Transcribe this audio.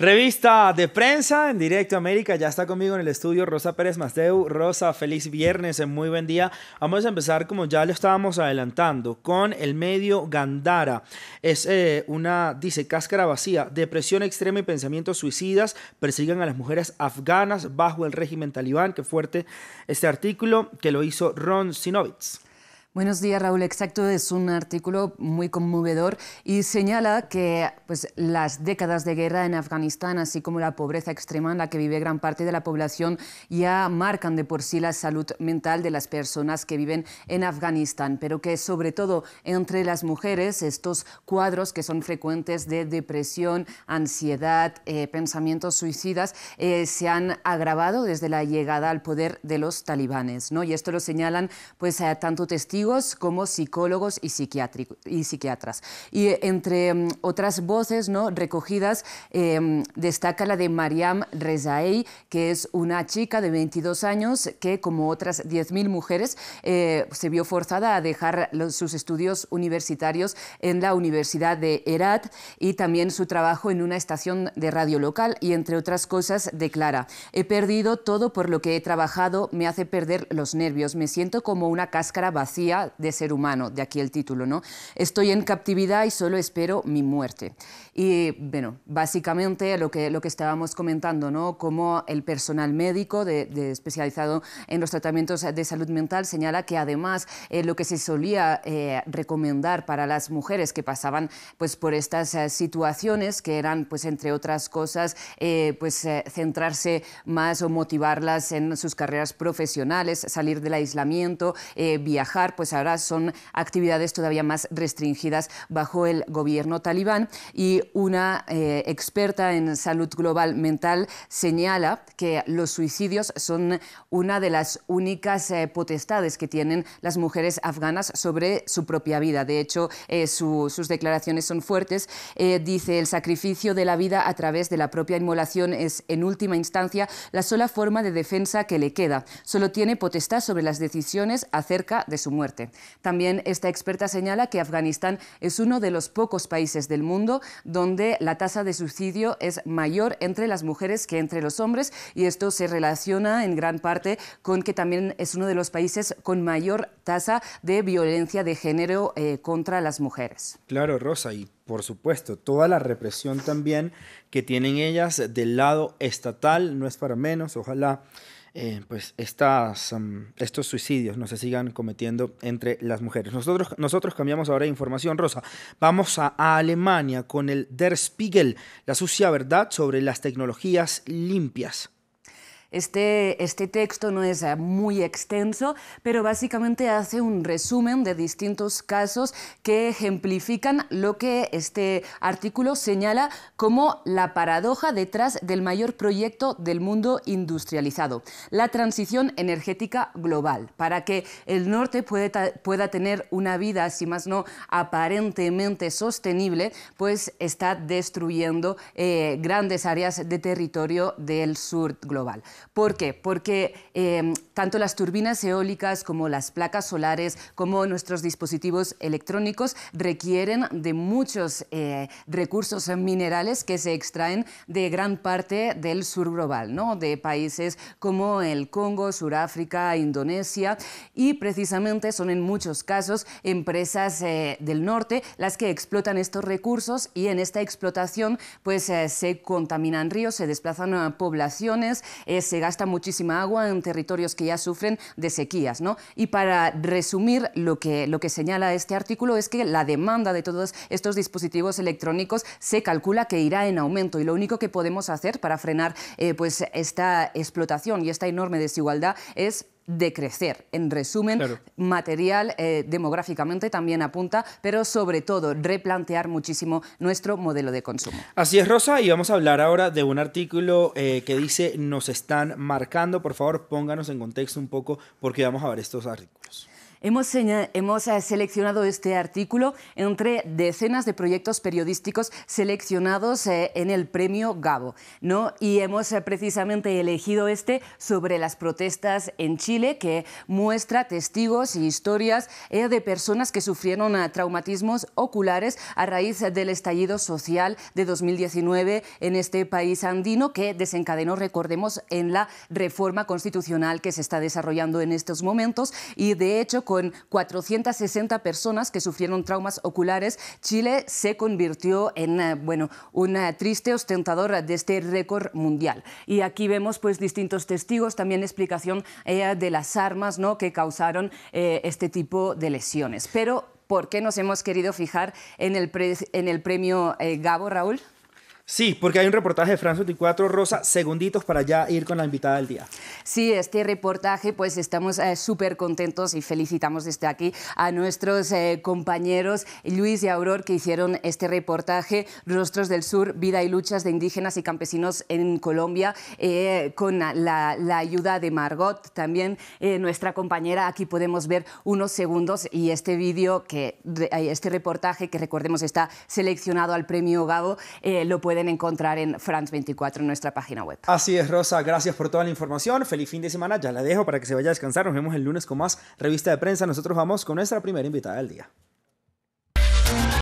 Revista de prensa en directo América, ya está conmigo en el estudio Rosa Pérez Masteu. Rosa, feliz viernes, eh, muy buen día. Vamos a empezar como ya lo estábamos adelantando con el medio Gandara. Es eh, una, dice, cáscara vacía, depresión extrema y pensamientos suicidas persiguen a las mujeres afganas bajo el régimen talibán. Qué fuerte este artículo que lo hizo Ron Sinovitz. Buenos días, Raúl. Exacto, es un artículo muy conmovedor y señala que pues, las décadas de guerra en Afganistán, así como la pobreza extrema en la que vive gran parte de la población, ya marcan de por sí la salud mental de las personas que viven en Afganistán, pero que sobre todo entre las mujeres estos cuadros que son frecuentes de depresión, ansiedad, eh, pensamientos suicidas, eh, se han agravado desde la llegada al poder de los talibanes. ¿no? Y esto lo señalan pues, a tanto testigos como psicólogos y, y psiquiatras. Y eh, entre mm, otras voces ¿no? recogidas em, destaca la de Mariam Rezaei, que es una chica de 22 años que, como otras 10.000 mujeres, eh, se vio forzada a dejar sus estudios universitarios en la Universidad de Herat y también su trabajo en una estación de radio local y, entre otras cosas, declara, he perdido todo por lo que he trabajado, me hace perder los nervios, me siento como una cáscara vacía de ser humano, de aquí el título, ¿no? Estoy en captividad y solo espero mi muerte. Y bueno, básicamente lo que, lo que estábamos comentando, ¿no? Como el personal médico especializado en los tratamientos de salud mental señala que además eh, lo que se solía eh, recomendar para las mujeres que pasaban pues, por estas eh, situaciones, que eran, pues, entre otras cosas, pues, centrarse más o motivarlas en sus carreras profesionales, salir del aislamiento, viajar, pues ahora son actividades todavía más restringidas bajo el gobierno talibán. Y una eh, experta en salud global mental señala que los suicidios son una de las únicas eh, potestades que tienen las mujeres afganas sobre su propia vida. De hecho, eh, sus declaraciones son fuertes. dice, el sacrificio de la vida a través de la propia inmolación es, en última instancia, la sola forma de defensa que le queda. Solo tiene potestad sobre las decisiones acerca de su muerte. También esta experta señala que Afganistán es uno de los pocos países del mundo donde la tasa de suicidio es mayor entre las mujeres que entre los hombres y esto se relaciona en gran parte con que también es uno de los países con mayor tasa de violencia de género eh, contra las mujeres. Claro, Rosa, y por supuesto, toda la represión también que tienen ellas del lado estatal no es para menos, ojalá eh, pues estas, estos suicidios no se sigan cometiendo entre las mujeres. Nosotros, nosotros cambiamos ahora de información, Rosa. Vamos a, Alemania con el Der Spiegel, la sucia verdad sobre las tecnologías limpias. Este, este, texto no es ah, muy extenso, pero básicamente hace un resumen de distintos casos que ejemplifican lo que este artículo señala como la paradoja detrás del mayor proyecto del mundo industrializado, la transición energética global, para que el norte pueda tener una vida, si más no aparentemente sostenible, pues está destruyendo eh, grandes áreas de territorio del sur global. ¿Por qué? Porque em, tanto las turbinas eólicas como las placas solares, como nuestros dispositivos electrónicos, requieren de muchos eh, recursos minerales que se extraen de gran parte del sur global, ¿no? de países como el Congo, Sudáfrica, Indonesia, y precisamente son en muchos casos empresas eh, del norte las que explotan estos recursos y en esta explotación pues, eh, se contaminan ríos, se desplazan ah, poblaciones, es se gasta muchísima agua en territorios que ya sufren de sequías. ¿no? Y para resumir, lo que, lo que señala este artículo es que la demanda de todos estos dispositivos electrónicos se calcula que irá en aumento y lo único que podemos hacer para frenar eh, pues, esta explotación y esta enorme desigualdad es de crecer. En resumen, material eh, demográficamente también apunta, pero sobre todo replantear muchísimo nuestro modelo de consumo. Así es, Rosa, y vamos a hablar ahora de un artículo eh, que dice nos están marcando. Por favor, pónganos en contexto un poco porque vamos a ver estos artículos. Hemos, eh, seleccionado este artículo entre decenas de proyectos periodísticos seleccionados eh, en el premio Gabo, ¿no? Y hemos eh, precisamente elegido este sobre las protestas en Chile, que muestra testigos y historias de personas que sufrieron traumatismos oculares a raíz del estallido social de 2019 en este país andino, que desencadenó, recordemos, en la reforma constitucional que se está desarrollando en estos momentos y, de hecho, con 460 personas que sufrieron traumas oculares, Chile se convirtió en eh, bueno, un triste ostentadora de este récord mundial. Y aquí vemos pues, distintos testigos, también explicación eh, de las armas ¿no? que causaron eh, este tipo de lesiones. Pero, ¿por qué nos hemos querido fijar en el, en el premio Gabo, Raúl? Sí, porque hay un reportaje de France 24 Rosa, segunditos para ya ir con la invitada del día. Sí, este reportaje, pues estamos eh, súper contentos y felicitamos desde aquí a nuestros eh, compañeros Luis y Auror que hicieron este reportaje, Rostros del Sur, Vida y Luchas de Indígenas y Campesinos en Colombia, eh, con la, ayuda de Margot, también nuestra compañera. Aquí podemos ver unos segundos y este video, que, este reportaje que recordemos está seleccionado al premio Gabo, lo puede encontrar en France 24 en nuestra página web. Así es, Rosa, gracias por toda la información. Feliz fin de semana, ya la dejo para que se vaya a descansar. Nos vemos el lunes con más revista de prensa. Nosotros vamos con nuestra primera invitada del día.